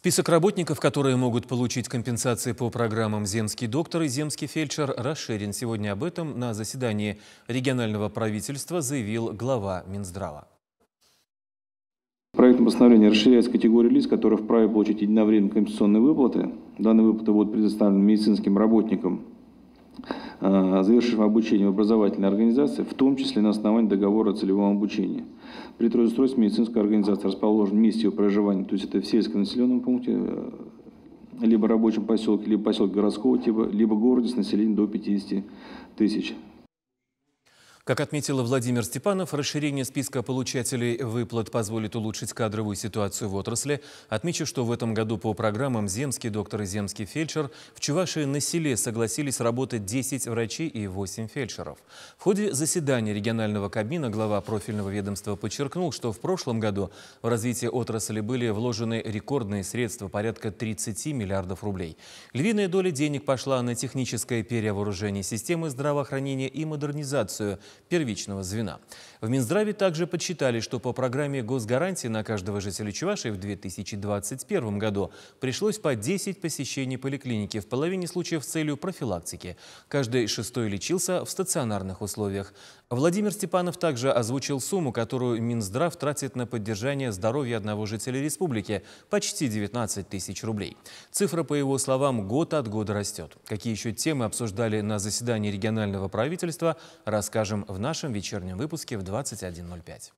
Список работников, которые могут получить компенсации по программам «Земский доктор» и «Земский фельдшер» расширен. Сегодня об этом на заседании регионального правительства заявил глава Минздрава. Проектом постановления расширяется категория лиц, которые вправе получить единовременно компенсационные выплаты. Данные выплаты будут предоставлены медицинским работникам Э, завершив обучение в образовательной организации, в том числе на основании договора о целевом обучении. При трудоустройстве медицинская организация расположена в месте его проживания, то есть это в сельском населенном пункте, э, либо рабочем поселке, либо поселке городского типа, либо городе с населением до 50 тысяч как отметила Владимир Степанов, расширение списка получателей выплат позволит улучшить кадровую ситуацию в отрасли, отмечу, что в этом году по программам «Земский доктор» и «Земский фельдшер» в Чувашии на селе согласились работать 10 врачей и 8 фельдшеров. В ходе заседания регионального кабина глава профильного ведомства подчеркнул, что в прошлом году в развитие отрасли были вложены рекордные средства, порядка 30 миллиардов рублей. Львиная доля денег пошла на техническое перевооружение системы здравоохранения и модернизацию – первичного звена. В Минздраве также подсчитали, что по программе госгарантии на каждого жителя Чувашии в 2021 году пришлось по 10 посещений поликлиники в половине случаев с целью профилактики. Каждый шестой лечился в стационарных условиях. Владимир Степанов также озвучил сумму, которую Минздрав тратит на поддержание здоровья одного жителя республики – почти 19 тысяч рублей. Цифра, по его словам, год от года растет. Какие еще темы обсуждали на заседании регионального правительства, расскажем в нашем вечернем выпуске в 21.05.